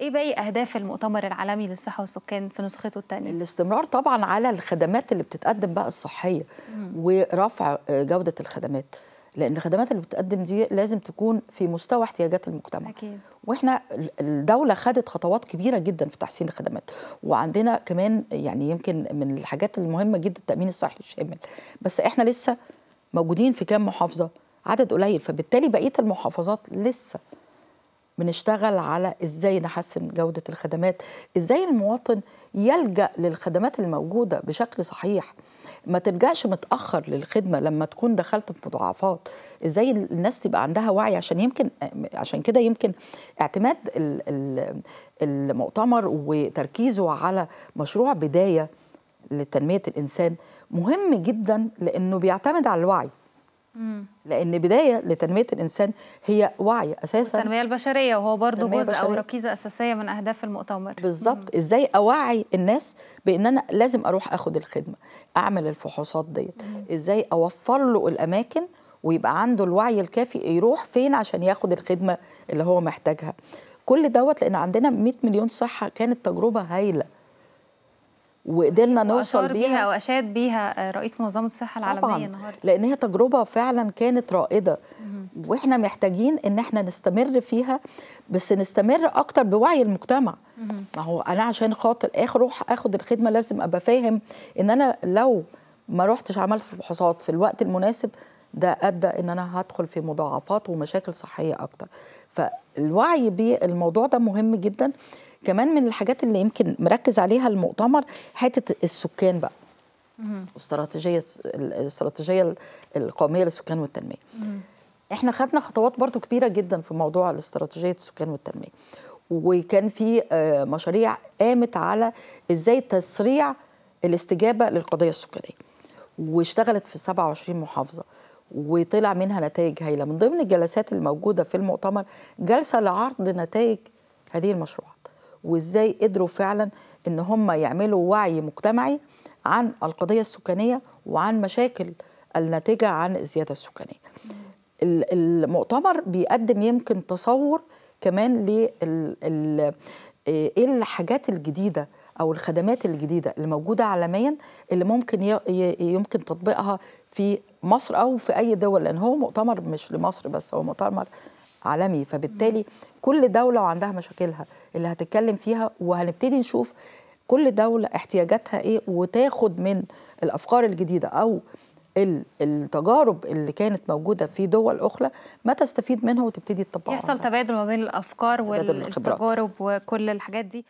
ايه باقي اهداف المؤتمر العالمي للصحه والسكان في نسخته الثانيه الاستمرار طبعا على الخدمات اللي بتتقدم بقى الصحيه ورفع آه، جوده الخدمات لان الخدمات اللي بتتقدم دي لازم تكون في مستوى احتياجات المجتمع أكيد. واحنا الدوله خدت خطوات كبيره جدا في تحسين الخدمات وعندنا كمان يعني يمكن من الحاجات المهمه جدا التامين الصحي الشامل بس احنا لسه موجودين في كام محافظه عدد قليل فبالتالي بقيه المحافظات لسه بنشتغل على ازاي نحسن جوده الخدمات ازاي المواطن يلجا للخدمات الموجوده بشكل صحيح ما ترجعش متاخر للخدمه لما تكون دخلت في مضاعفات ازاي الناس تبقى عندها وعي عشان يمكن عشان كده يمكن اعتماد المؤتمر وتركيزه على مشروع بدايه لتنميه الانسان مهم جدا لانه بيعتمد على الوعي لان بدايه لتنميه الانسان هي وعي اساسا التنميه البشريه وهو برضو جزء بشرية. او ركيزه اساسيه من اهداف المؤتمر بالظبط ازاي اوعي الناس بان انا لازم اروح اخد الخدمه اعمل الفحوصات ديت ازاي اوفر له الاماكن ويبقى عنده الوعي الكافي يروح فين عشان ياخد الخدمه اللي هو محتاجها كل دوت لان عندنا 100 مليون صحه كانت تجربه هايله وقدرنا نوصل بيها, بيها واشاد بيها آه، رئيس منظمه الصحه العالميه طبعاً النهارده لان هي تجربه فعلا كانت رائده واحنا محتاجين ان احنا نستمر فيها بس نستمر اكتر بوعي المجتمع ما هو انا عشان خاطر روح اخد الخدمه لازم ابقى فاهم ان انا لو ما رحتش عملت فحوصات في الوقت المناسب ده ادى ان انا هدخل في مضاعفات ومشاكل صحيه اكتر فالوعي بالموضوع ده مهم جدا كمان من الحاجات اللي يمكن مركز عليها المؤتمر حته السكان بقى واستراتيجيه الاستراتيجيه القوميه للسكان والتنميه احنا خدنا خطوات برضو كبيره جدا في موضوع الاستراتيجيه السكان والتنميه وكان في آه، مشاريع قامت على ازاي تسريع الاستجابه للقضيه السكانيه واشتغلت في 27 محافظه وطلع منها نتائج هايله من ضمن الجلسات الموجوده في المؤتمر جلسه لعرض نتائج هذه المشروعات وازاي قدروا فعلا ان هم يعملوا وعي مجتمعي عن القضيه السكانيه وعن مشاكل الناتجه عن الزياده السكانيه المؤتمر بيقدم يمكن تصور كمان لل آه، ايه الحاجات الجديده او الخدمات الجديده اللي موجوده عالميا اللي ممكن يمكن تطبيقها في مصر او في اي دول لان هو مؤتمر مش لمصر بس هو مؤتمر عالمي فبالتالي كل دوله وعندها مشاكلها اللي هتتكلم فيها وهنبتدي نشوف كل دوله احتياجاتها ايه وتاخد من الافكار الجديده او التجارب اللي كانت موجوده في دول اخرى ما تستفيد منها وتبتدي تطبقها يحصل تبادل ما بين الافكار والتجارب وكل الحاجات دي